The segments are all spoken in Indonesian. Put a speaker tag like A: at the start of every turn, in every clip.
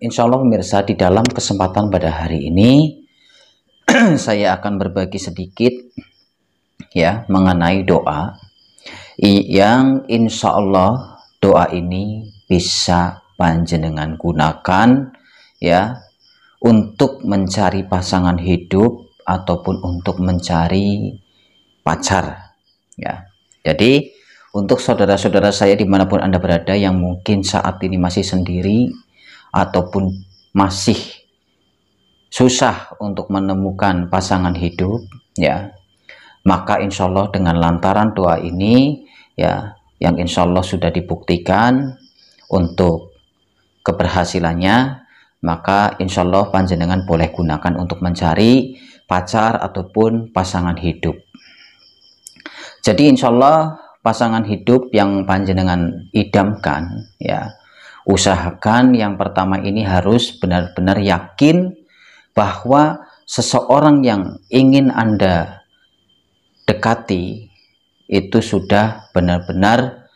A: insya Allah pemirsa di dalam kesempatan pada hari ini saya akan berbagi sedikit ya mengenai doa yang insya Allah doa ini bisa panjenengan gunakan ya untuk mencari pasangan hidup ataupun untuk mencari pacar ya jadi untuk saudara-saudara saya dimanapun anda berada yang mungkin saat ini masih sendiri ataupun masih susah untuk menemukan pasangan hidup ya maka insya Allah dengan lantaran doa ini ya yang insya Allah sudah dibuktikan untuk keberhasilannya maka insya Allah panjenengan boleh gunakan untuk mencari pacar ataupun pasangan hidup jadi insya Allah pasangan hidup yang panjenengan idamkan ya usahakan yang pertama ini harus benar-benar yakin bahwa seseorang yang ingin Anda dekati itu sudah benar-benar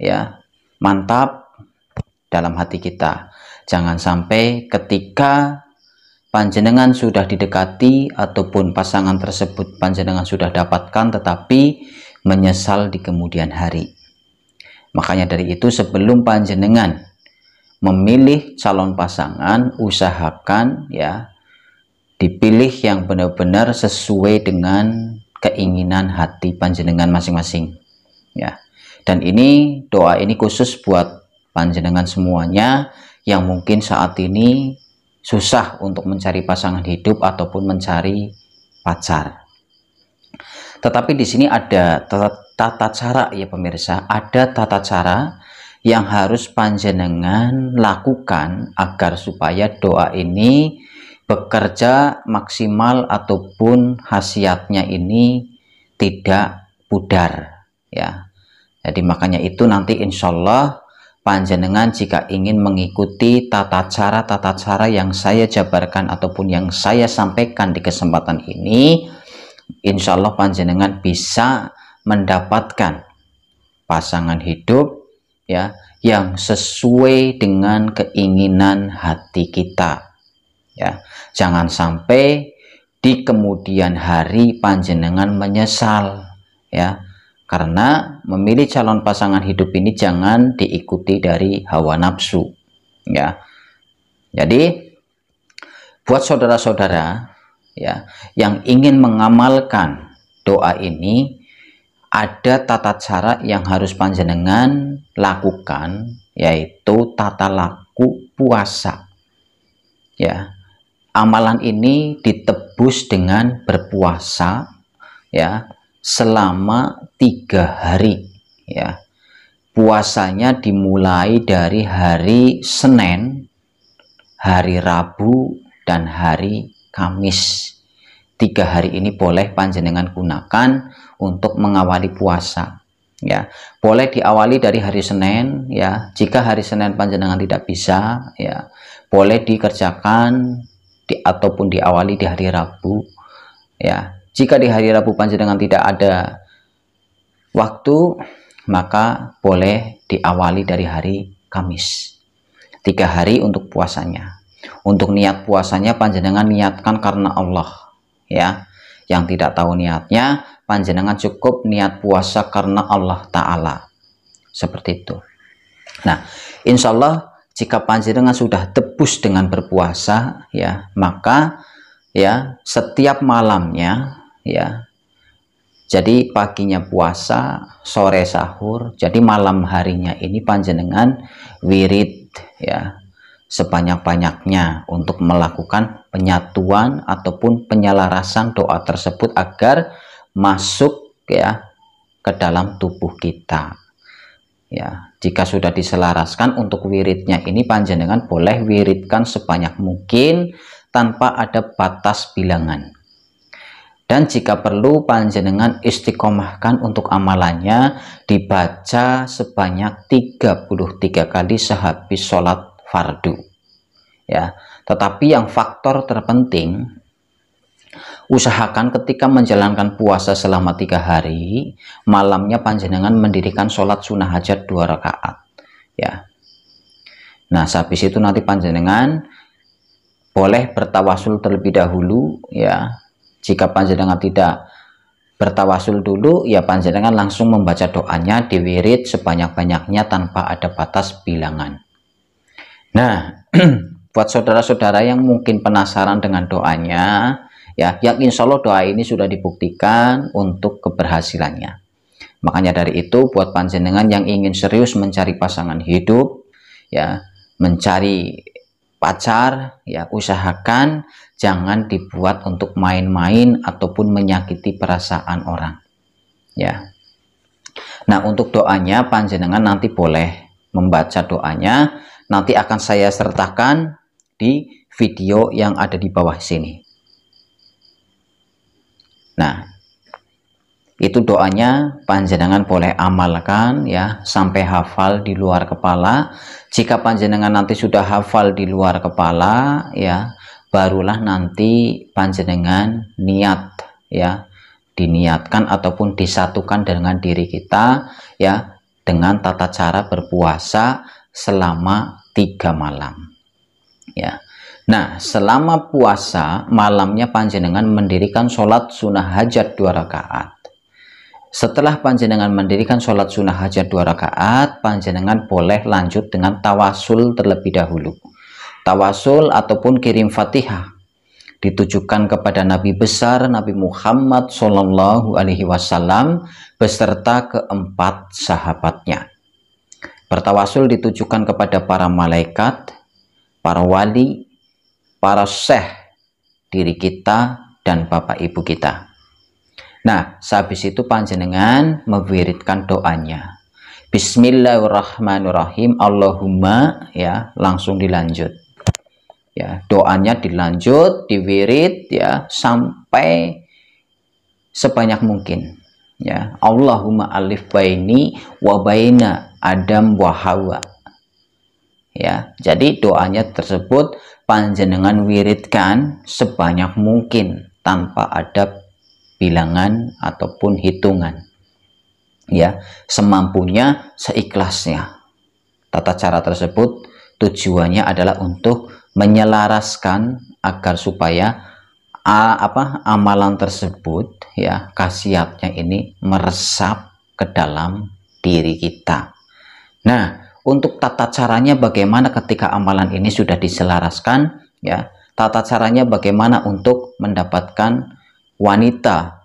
A: ya mantap dalam hati kita. Jangan sampai ketika panjenengan sudah didekati ataupun pasangan tersebut panjenengan sudah dapatkan tetapi menyesal di kemudian hari. Makanya dari itu sebelum panjenengan memilih calon pasangan usahakan ya dipilih yang benar-benar sesuai dengan keinginan hati panjenengan masing-masing ya dan ini doa ini khusus buat panjenengan semuanya yang mungkin saat ini susah untuk mencari pasangan hidup ataupun mencari pacar tetapi di sini ada tata, cara ya pemirsa ada tata cara yang harus panjenengan lakukan agar supaya doa ini bekerja maksimal ataupun khasiatnya ini tidak pudar ya jadi makanya itu nanti insya Allah panjenengan jika ingin mengikuti tata cara-tata cara yang saya jabarkan ataupun yang saya sampaikan di kesempatan ini insya Allah panjenengan bisa mendapatkan pasangan hidup ya yang sesuai dengan keinginan hati kita ya jangan sampai di kemudian hari panjenengan menyesal ya karena memilih calon pasangan hidup ini jangan diikuti dari hawa nafsu ya jadi buat saudara-saudara ya yang ingin mengamalkan doa ini ada tata cara yang harus panjenengan lakukan yaitu tata laku puasa ya amalan ini ditebus dengan berpuasa ya selama tiga hari ya puasanya dimulai dari hari Senin hari Rabu dan hari Kamis tiga hari ini boleh panjenengan gunakan untuk mengawali puasa ya boleh diawali dari hari Senin ya jika hari Senin panjenengan tidak bisa ya boleh dikerjakan di, ataupun diawali di hari Rabu ya jika di hari Rabu panjenengan tidak ada waktu maka boleh diawali dari hari Kamis tiga hari untuk puasanya untuk niat puasanya panjenengan niatkan karena Allah ya yang tidak tahu niatnya panjenengan cukup niat puasa karena Allah Ta'ala seperti itu nah insya Allah jika panjenengan sudah tebus dengan berpuasa ya maka ya setiap malamnya ya jadi paginya puasa sore sahur jadi malam harinya ini panjenengan wirid ya sebanyak-banyaknya untuk melakukan penyatuan ataupun penyelarasan doa tersebut agar masuk ya ke dalam tubuh kita. Ya, jika sudah diselaraskan untuk wiridnya ini panjenengan boleh wiridkan sebanyak mungkin tanpa ada batas bilangan. Dan jika perlu panjenengan istiqomahkan untuk amalannya dibaca sebanyak 33 kali sehabis sholat fardu ya tetapi yang faktor terpenting usahakan ketika menjalankan puasa selama tiga hari malamnya panjenengan mendirikan sholat sunnah hajat dua rakaat ya nah habis itu nanti panjenengan boleh bertawasul terlebih dahulu ya jika panjenengan tidak bertawasul dulu ya panjenengan langsung membaca doanya di wirid sebanyak-banyaknya tanpa ada batas bilangan Nah, buat saudara-saudara yang mungkin penasaran dengan doanya, ya, yang insya Allah doa ini sudah dibuktikan untuk keberhasilannya. Makanya dari itu, buat panjenengan yang ingin serius mencari pasangan hidup, ya, mencari pacar, ya, usahakan jangan dibuat untuk main-main ataupun menyakiti perasaan orang, ya. Nah, untuk doanya, panjenengan nanti boleh membaca doanya nanti akan saya sertakan di video yang ada di bawah sini. Nah, itu doanya panjenengan boleh amalkan ya sampai hafal di luar kepala. Jika panjenengan nanti sudah hafal di luar kepala ya, barulah nanti panjenengan niat ya diniatkan ataupun disatukan dengan diri kita ya dengan tata cara berpuasa selama tiga malam ya nah selama puasa malamnya panjenengan mendirikan sholat sunnah hajat dua rakaat setelah panjenengan mendirikan sholat sunnah hajat dua rakaat panjenengan boleh lanjut dengan tawasul terlebih dahulu tawasul ataupun kirim fatihah ditujukan kepada Nabi besar Nabi Muhammad Shallallahu Alaihi Wasallam beserta keempat sahabatnya. Bertawasul ditujukan kepada para malaikat, para wali, para syekh, diri kita, dan bapak ibu kita. Nah, sehabis itu panjenengan mewiridkan doanya. Bismillahirrahmanirrahim. Allahumma ya, langsung dilanjut. Ya, doanya dilanjut, diwirid ya sampai sebanyak mungkin ya Allahumma alif baini wa baina Adam wa Hawa ya jadi doanya tersebut panjenengan wiridkan sebanyak mungkin tanpa ada bilangan ataupun hitungan ya semampunya seikhlasnya tata cara tersebut tujuannya adalah untuk menyelaraskan agar supaya apa amalan tersebut ya khasiatnya ini meresap ke dalam diri kita. Nah, untuk tata caranya bagaimana ketika amalan ini sudah diselaraskan ya, tata caranya bagaimana untuk mendapatkan wanita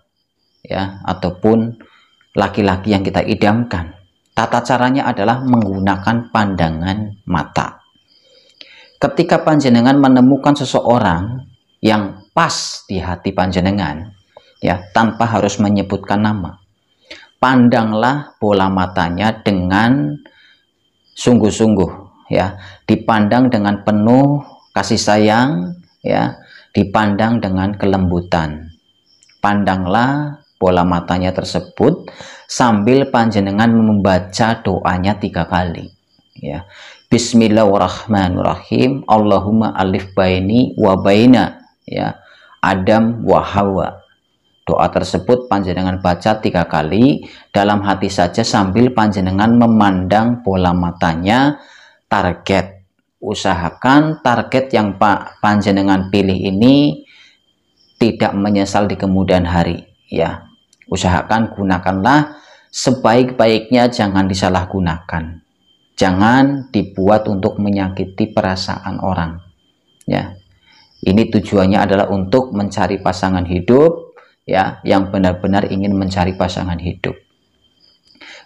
A: ya ataupun laki-laki yang kita idamkan. Tata caranya adalah menggunakan pandangan mata. Ketika panjenengan menemukan seseorang yang pas di hati panjenengan ya tanpa harus menyebutkan nama pandanglah bola matanya dengan sungguh-sungguh ya dipandang dengan penuh kasih sayang ya dipandang dengan kelembutan pandanglah bola matanya tersebut sambil panjenengan membaca doanya tiga kali ya Bismillahirrahmanirrahim Allahumma alif baini wa baina ya Adam wa Hawa. Doa tersebut panjenengan baca tiga kali dalam hati saja sambil panjenengan memandang bola matanya target. Usahakan target yang Pak panjenengan pilih ini tidak menyesal di kemudian hari ya. Usahakan gunakanlah sebaik-baiknya jangan disalahgunakan. Jangan dibuat untuk menyakiti perasaan orang ya. Ini tujuannya adalah untuk mencari pasangan hidup ya yang benar-benar ingin mencari pasangan hidup.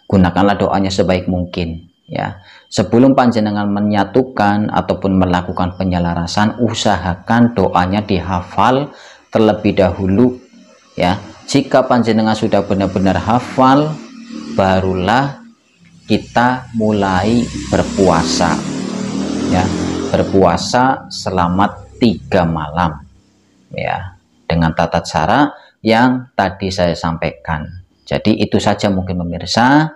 A: Gunakanlah doanya sebaik mungkin ya. Sebelum panjenengan menyatukan ataupun melakukan penyelarasan, usahakan doanya dihafal terlebih dahulu ya. Jika panjenengan sudah benar-benar hafal, barulah kita mulai berpuasa ya berpuasa selamat tiga malam ya dengan tata cara yang tadi saya sampaikan jadi itu saja mungkin pemirsa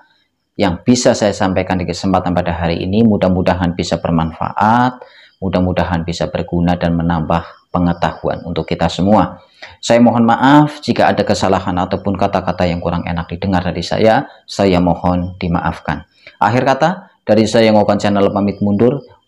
A: yang bisa saya sampaikan di kesempatan pada hari ini mudah-mudahan bisa bermanfaat mudah-mudahan bisa berguna dan menambah pengetahuan untuk kita semua saya mohon maaf jika ada kesalahan ataupun kata-kata yang kurang enak didengar dari saya saya mohon dimaafkan akhir kata dari saya Ngokan Channel pamit mundur